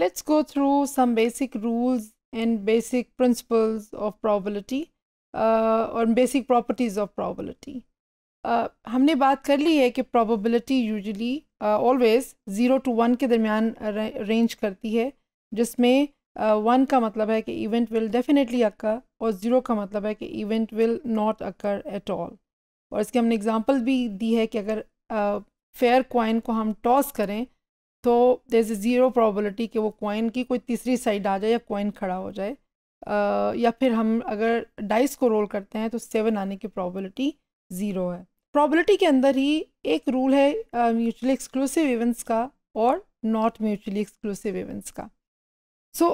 Let's go through some basic rules and basic principles of probability uh, और basic properties of probability. Uh, हमने बात कर ली है कि probability usually always zero to one के दरमियान रेंज करती है जिसमें वन uh, का मतलब है कि इवेंट विल डेफिनेटली अकर और ज़ीरो का मतलब है कि event will not occur at all और इसके हमने एग्जांपल भी दी है कि अगर फेयर uh, को हम टॉस करें तो देर इज़ ज़ीरो प्रॉबलिटी कि वो कॉइन की कोई तीसरी साइड आ जाए या कॉइन खड़ा हो जाए आ, या फिर हम अगर डाइस को रोल करते हैं तो सेवन आने की प्रॉबलिटी ज़ीरो है प्रॉबलिटी के अंदर ही एक रूल है म्यूचुअली एक्सक्लूसिव इवेंट्स का और नॉट म्यूचुअली एक्सक्लूसिव इवेंट्स का so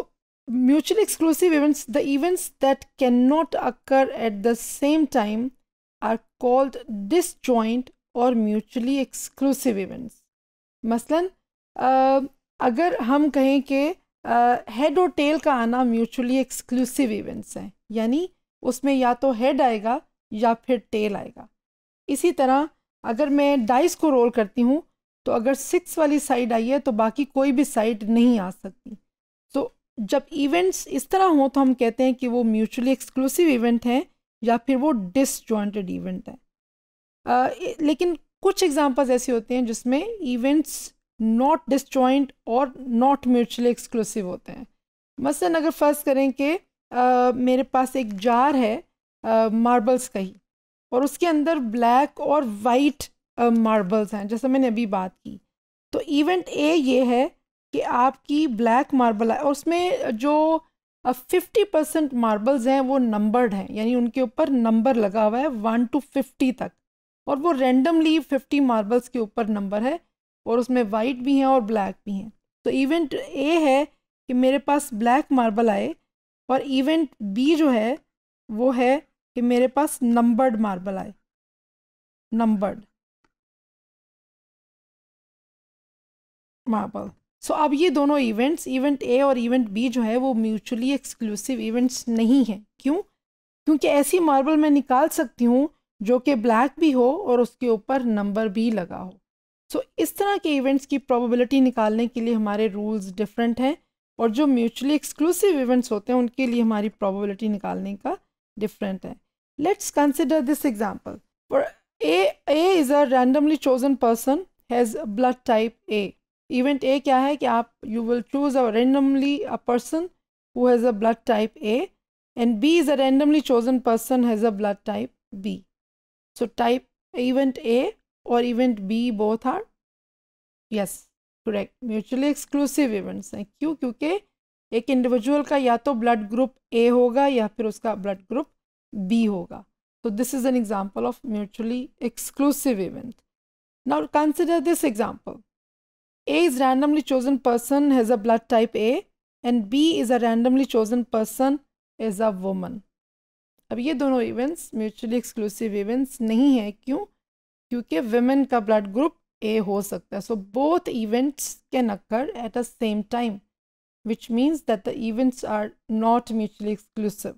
exclusive events the events that can not occur at the same time are called डिस और म्यूचुअली एक्सक्लूसिव इवेंट्स मसलन अगर हम कहें कि हेड और टेल का आना म्यूचुअली एक्सक्लूसिव इवेंट्स हैं यानी उसमें या तो हेड आएगा या फिर टेल आएगा इसी तरह अगर मैं डाइस को रोल करती हूँ तो अगर सिक्स वाली साइड आई है तो बाकी कोई भी साइड नहीं आ सकती तो जब इवेंट्स इस तरह हों तो हम कहते हैं कि वो म्यूचुअली एक्सक्लूसिव इवेंट हैं या फिर वो डिस इवेंट हैं लेकिन कुछ एग्जांपल्स ऐसे होते हैं जिसमें इवेंट्स नॉट डिस्जॉइंट और नॉट म्यूचुअली एक्सक्लूसिव होते हैं मसलन अगर फर्ज करें कि मेरे पास एक जार है मार्बल्स का ही और उसके अंदर ब्लैक और वाइट मार्बल्स हैं जैसे मैंने अभी बात की तो इवेंट ए ये है कि आपकी ब्लैक मार्बल है और उसमें जो फिफ्टी परसेंट मार्बल्स हैं वो नंबर्ड हैं यानी उनके ऊपर नंबर लगा हुआ है वन टू फिफ्टी तक और वो रेंडमली फिफ्टी मार्बल्स के ऊपर नंबर है और उसमें वाइट भी हैं और ब्लैक भी हैं तो इवेंट ए है कि मेरे पास ब्लैक मार्बल आए और इवेंट बी जो है वो है कि मेरे पास नंबर्ड मार्बल आए नंबर्ड मार्बल सो so, अब ये दोनों इवेंट्स इवेंट ए और इवेंट बी जो है वो म्यूचुअली एक्सक्लूसिव इवेंट्स नहीं हैं क्यों क्योंकि ऐसी मार्बल मैं निकाल सकती हूँ जो कि ब्लैक भी हो और उसके ऊपर नंबर भी लगा हो सो so, इस तरह के इवेंट्स की प्रोबेबिलिटी निकालने के लिए हमारे रूल्स डिफरेंट हैं और जो म्यूचुअली एक्सक्लूसिव इवेंट्स होते हैं उनके लिए हमारी प्रोबेबिलिटी निकालने का डिफरेंट है let's consider this example for A A is a randomly chosen person has blood type A event A क्या है कि आप you will choose a randomly a person who has a blood type A and B is a randomly chosen person has a blood type B so type event A और event B both are yes correct mutually exclusive events हैं क्यों क्योंकि एक individual का या तो blood group A होगा या फिर उसका ब्लड ग्रुप बी होगा तो this is an example of mutually exclusive event now consider this example A is randomly chosen person has a blood type A and B is a randomly chosen person as a woman अब ये दोनों events mutually exclusive events नहीं है क्यों क्योंकि women का blood group A हो सकता है so both events can occur at a same time which means that the events are not mutually exclusive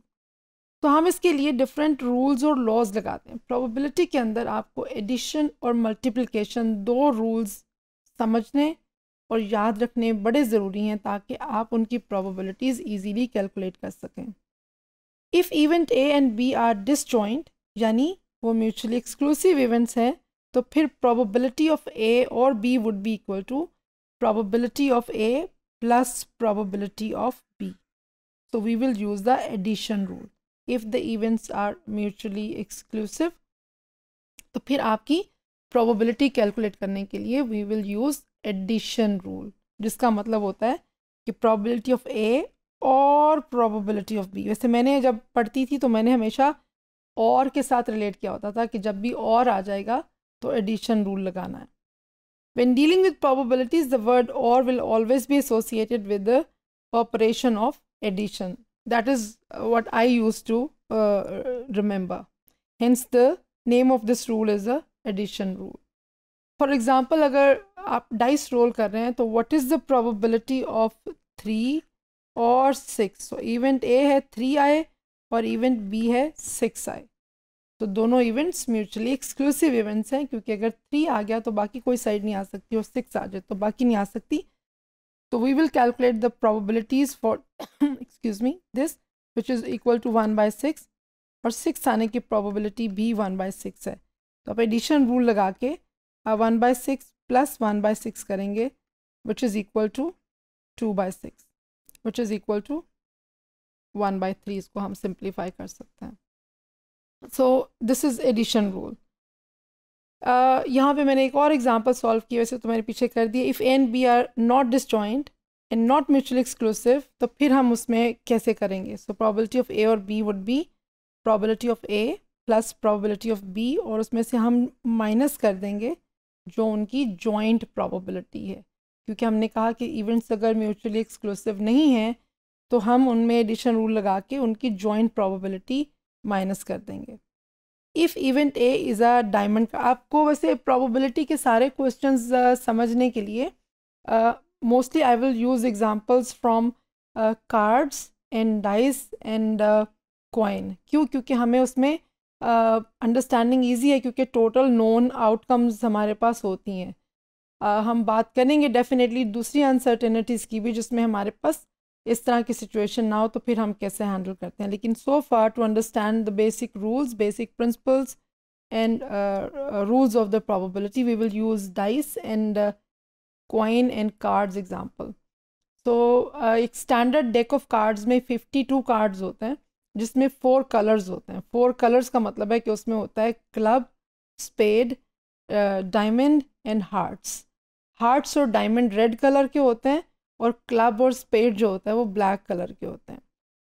तो हम इसके लिए डिफरेंट रूल्स और लॉज लगाते हैं प्रोबेबिलिटी के अंदर आपको एडिशन और मल्टीप्लिकेशन दो रूल्स समझने और याद रखने बड़े ज़रूरी हैं ताकि आप उनकी प्रोबेबिलिटीज़ इजीली कैलकुलेट कर सकें if event A and B are disjoint यानी वो म्यूचुअली एक्सक्लूसिव इवेंट्स हैं तो फिर प्रोबेबिलिटी ऑफ ए और B would be equal to probability of A plus probability of B so we will use the addition rule if the events are mutually exclusive तो फिर आपकी probability calculate करने के लिए we will use addition rule जिसका मतलब होता है कि प्रोबेबिलिटी ऑफ ए और प्रोबेबिलिटी ऑफ बी वैसे मैंने जब पढ़ती थी तो मैंने हमेशा और के साथ रिलेट किया होता था कि जब भी और आ जाएगा तो एडिशन रूल लगाना है when dealing with probabilities the word or will always be associated with the operation of addition that is what I use to remember hence the name of this rule is a addition rule for example अगर आप dice roll कर रहे हैं तो what is the probability of three और six event A है three आए और इवेंट बी है सिक्स आए तो दोनों इवेंट्स म्यूचुअली एक्सक्लूसिव इवेंट्स हैं क्योंकि अगर थ्री आ गया तो बाकी कोई साइड नहीं आ सकती और सिक्स आ जाए तो बाकी नहीं आ सकती तो we will calculate the probabilities for excuse me this which is equal to one by six और सिक्स आने की प्रोबेबिलिटी भी वन बाय सिक्स है तो आप एडिशन रूल लगा के आप one by six plus one by six करेंगे which is equal to two by six which is equal to one by three इसको हम सिंप्लीफाई कर सकते हैं so this is addition rule यहाँ पे मैंने एक और एग्जांपल सॉल्व किया वैसे तो मैंने पीछे कर दिया if and B are not disjoint and not mutual exclusive तो फिर हम उसमें कैसे करेंगे सो प्रॉबिलिटी ऑफ ए और B would be probability of A plus probability of B और उसमें से हम माइनस कर देंगे जो उनकी जॉइंट प्रॉबिलिटी है क्योंकि हमने कहा कि इवेंट्स अगर म्यूचुअली एक्सक्लूसिव नहीं हैं तो हम उनमें एडिशन रूल लगा के उनकी जॉइंट प्रॉबिलिटी माइनस कर देंगे if event A is a diamond का आपको वैसे प्रोबेबिलिटी के सारे क्वेश्चन uh, समझने के लिए mostly I will use examples from cards and dice and coin क्यों क्योंकि हमें उसमें अंडरस्टैंडिंग uh, ईजी है क्योंकि टोटल नोन आउटकम्स हमारे पास होती हैं uh, हम बात करेंगे डेफिनेटली दूसरी अनसर्टेनिटीज़ की भी जिसमें हमारे पास इस तरह की सिचुएशन ना हो तो फिर हम कैसे हैंडल करते हैं लेकिन so far to understand the basic rules basic principles and rules of the probability we will use dice and coin and cards example so एक स्टैंडर्ड डेक ऑफ कार्ड्स में फिफ्टी टू कार्ड्स होते हैं जिसमें four colours होते हैं four colours का मतलब है कि उसमें होता है club spade diamond and hearts hearts और डायमंड रेड कलर के होते हैं और क्लब और स्पेड जो होता है वो ब्लैक कलर के होते हैं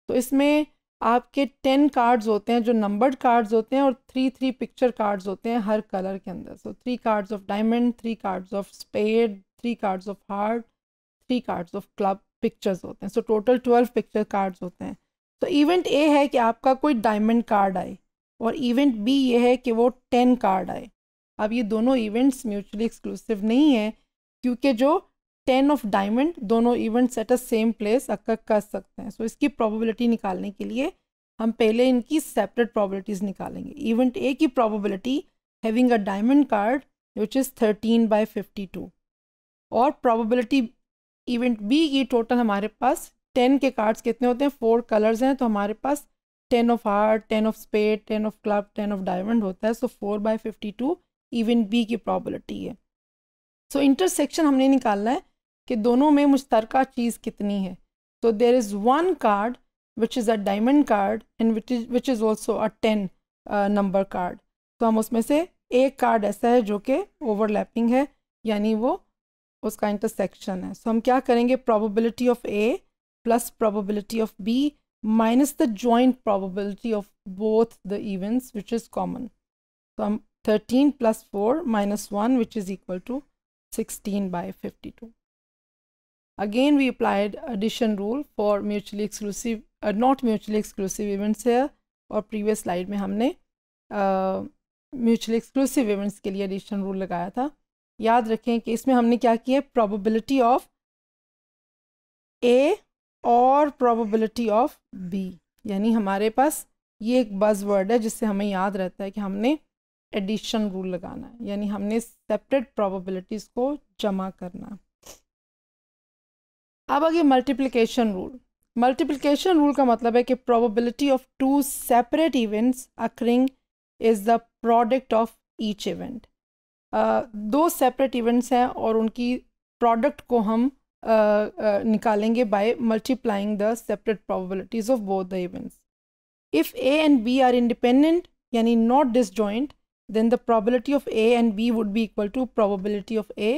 तो इसमें आपके टेन कार्ड्स होते हैं जो नंबर्ड कार्ड्स होते हैं और थ्री थ्री पिक्चर कार्ड्स होते हैं हर कलर के अंदर so three cards of diamond three cards of spade three cards of heart three cards of club pictures होते हैं so total twelve picture cards होते हैं तो इवेंट ए है कि आपका कोई डायमंड कार्ड आए और इवेंट बी ये है कि वो टेन कार्ड आए अब ये दोनों इवेंट्स म्यूचुअली एक्सक्लूसिव नहीं है क्योंकि जो टेन ऑफ डायमंड दोनों events at a same place occur कर सकते हैं सो so, इसकी प्रोबेबिलिटी निकालने के लिए हम पहले इनकी सेपरेट प्रोबेबिलिटीज निकालेंगे इवेंट ए की probability having a diamond card which is thirteen by fifty two और प्रोबेबिलिटी इवेंट बी की टोटल हमारे पास टेन के कार्ड्स कितने होते हैं फोर कलर्स हैं तो हमारे पास ten of heart ten of spade ten of club ten of diamond होता है so four by fifty two event B की प्रॉबिलिटी है सो so, इंटरसेक्शन हमने निकालना है कि दोनों में मुश्तरका चीज़ कितनी है तो there is one card which is a diamond card and which is which is also a ten number card तो हम उसमें से एक कार्ड ऐसा है जो कि ओवरलैपिंग है यानी वो उसका इंटरसेक्शन है सो so, हम क्या करेंगे probability of A plus probability of B minus the joint probability of both the events which is common तो हम thirteen plus four minus one which is equal to sixteen by fifty two Again, we applied addition rule for mutually exclusive, uh, not mutually exclusive events here और previous slide में हमने mutually exclusive events के लिए addition rule लगाया था याद रखें कि इसमें हमने क्या किया प्रोबेबिलिटी ऑफ ए और प्रोबेबिलिटी ऑफ बी यानी हमारे पास ये एक बज वर्ड है जिससे हमें याद रहता है कि हमने एडिशन रूल लगाना है यानी हमने सेपरेट प्रोबेबिलिटीज़ को जमा करना अब आगे मल्टीप्लिकेशन रूल मल्टीप्लिकेशन रूल का मतलब है कि probability of two separate events occurring is the product of each event दो सेपरेट इवेंट्स हैं और उनकी प्रोडक्ट को हम uh, uh, निकालेंगे by multiplying the separate probabilities of both the events if A and B are independent यानी not disjoint then the probability of A and B would be equal to probability of A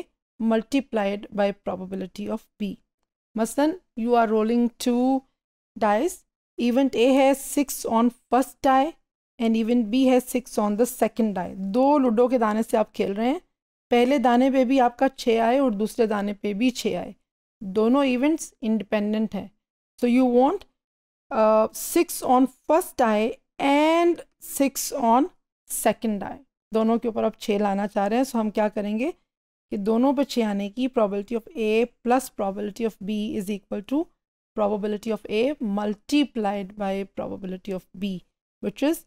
multiplied by probability of B. मसलन you are rolling two dice event A है six on first die and event B है six on the second die दो Ludo के दाने से आप खेल रहे हैं पहले दाने पे भी आपका छः आए और दूसरे दाने पे भी छः आए दोनों इवेंट्स इंडिपेंडेंट हैं so you want six on first आए एंड सिक्स ऑन सेकेंड आए दोनों के ऊपर आप छः लाना चाह रहे हैं सो so हम क्या करेंगे कि दोनों बच्चे आने की probability of A plus probability of B is equal to probability of A multiplied by probability of B which is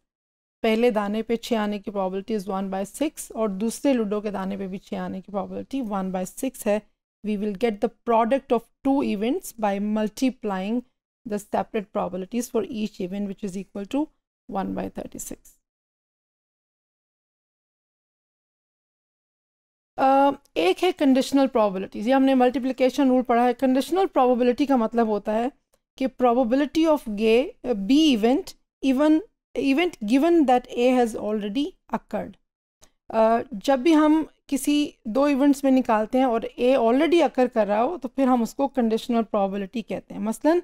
पहले दाने पे छः आने की probability is one by six और दूसरे लूडो के दाने पे भी छः आने की प्रॉबलिटी वन बाय सिक्स है we will get the product of two events by multiplying the separate probabilities for each event which is equal to one by thirty six एक है कंडीशनल प्रोबेबिलिटीज़ ये हमने मल्टीप्लिकेशन रूल पढ़ा है conditional probability का मतलब होता है कि प्रोबेबिलिटी ऑफ गे B event even event given that A has already occurred जब भी हम किसी दो इवेंट्स में निकालते हैं और ए ऑलरेडी अकर कर रहा हो तो फिर हम उसको कंडीशनल प्रोबेबिलिटी कहते हैं मसलन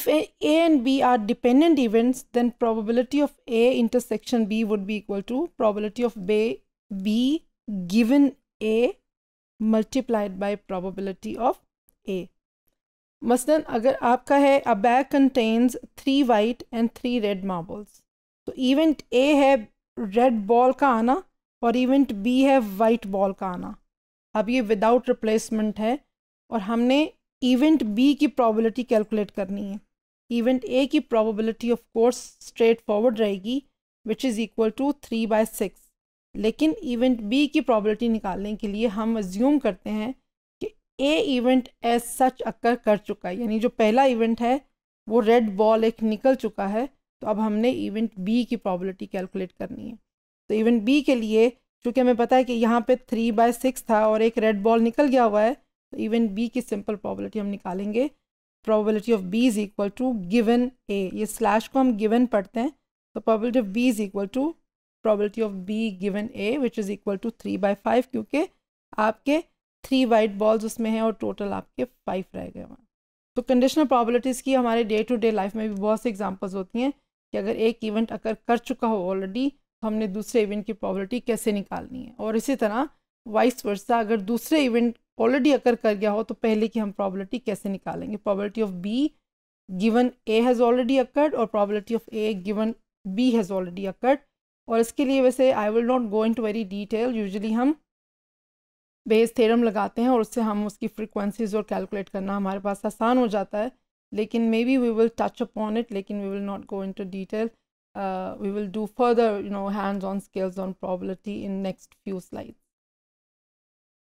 if A and B are dependent events then probability of A intersection B would be equal to probability of बे B given A multiplied by probability of A मसलन अगर आपका है a bag contains three white and three red marbles तो event A है red ball का आना और इवेंट बी है वाइट बॉल का आना अब ये विदाउट रिप्लेसमेंट है और हमने इवेंट बी की प्रोबेबिलिटी कैलकुलेट करनी है इवेंट ए की probability of course straightforward रहेगी which is equal to three by six लेकिन इवेंट बी की प्रॉबलिटी निकालने के लिए हम अज्यूम करते हैं कि A event as such occur कर चुका है यानी जो पहला इवेंट है वो रेड बॉल एक निकल चुका है तो अब हमने इवेंट बी की प्रॉबलिटी कैलकुलेट करनी है तो इवेंट बी के लिए चूँकि हमें पता है कि यहाँ पर थ्री बाय सिक्स था और एक रेड बॉल निकल गया हुआ है तो इवेंट बी की सिंपल प्रॉबलिटी हम निकालेंगे probability of B is equal to given A ये स्लैश को हम गिवन पढ़ते हैं तो probability of B is equal to probability of B given A which is equal to three by five क्योंकि आपके थ्री वाइट बॉल्स उसमें हैं और टोटल आपके फाइव रह गए वहाँ तो कंडीशनल प्रॉबलिटीज़ की हमारे डे टू डे लाइफ में भी बहुत सी एग्जाम्पल्स होती हैं कि अगर एक इवेंट अगर कर चुका हो ऑलरेडी तो हमने दूसरे इवेंट की प्रॉबलिटी कैसे निकालनी है और इसी तरह वाइस वर्षा अगर दूसरे इवेंट ऑलरेडी अकर कर गया हो तो पहले की हम प्रॉबलिटी कैसे निकालेंगे probability of B given A has already occurred और probability of A given B has already occurred और इसके लिए वैसे I will not go into very detail usually हम बेस थेरम लगाते हैं और उससे हम उसकी फ्रिक्वेंसीज और कैलकुलेट करना हमारे पास आसान हो जाता है लेकिन may be we will touch upon it लेकिन we will not go into detail we will do further you know hands on skills on probability in next few slides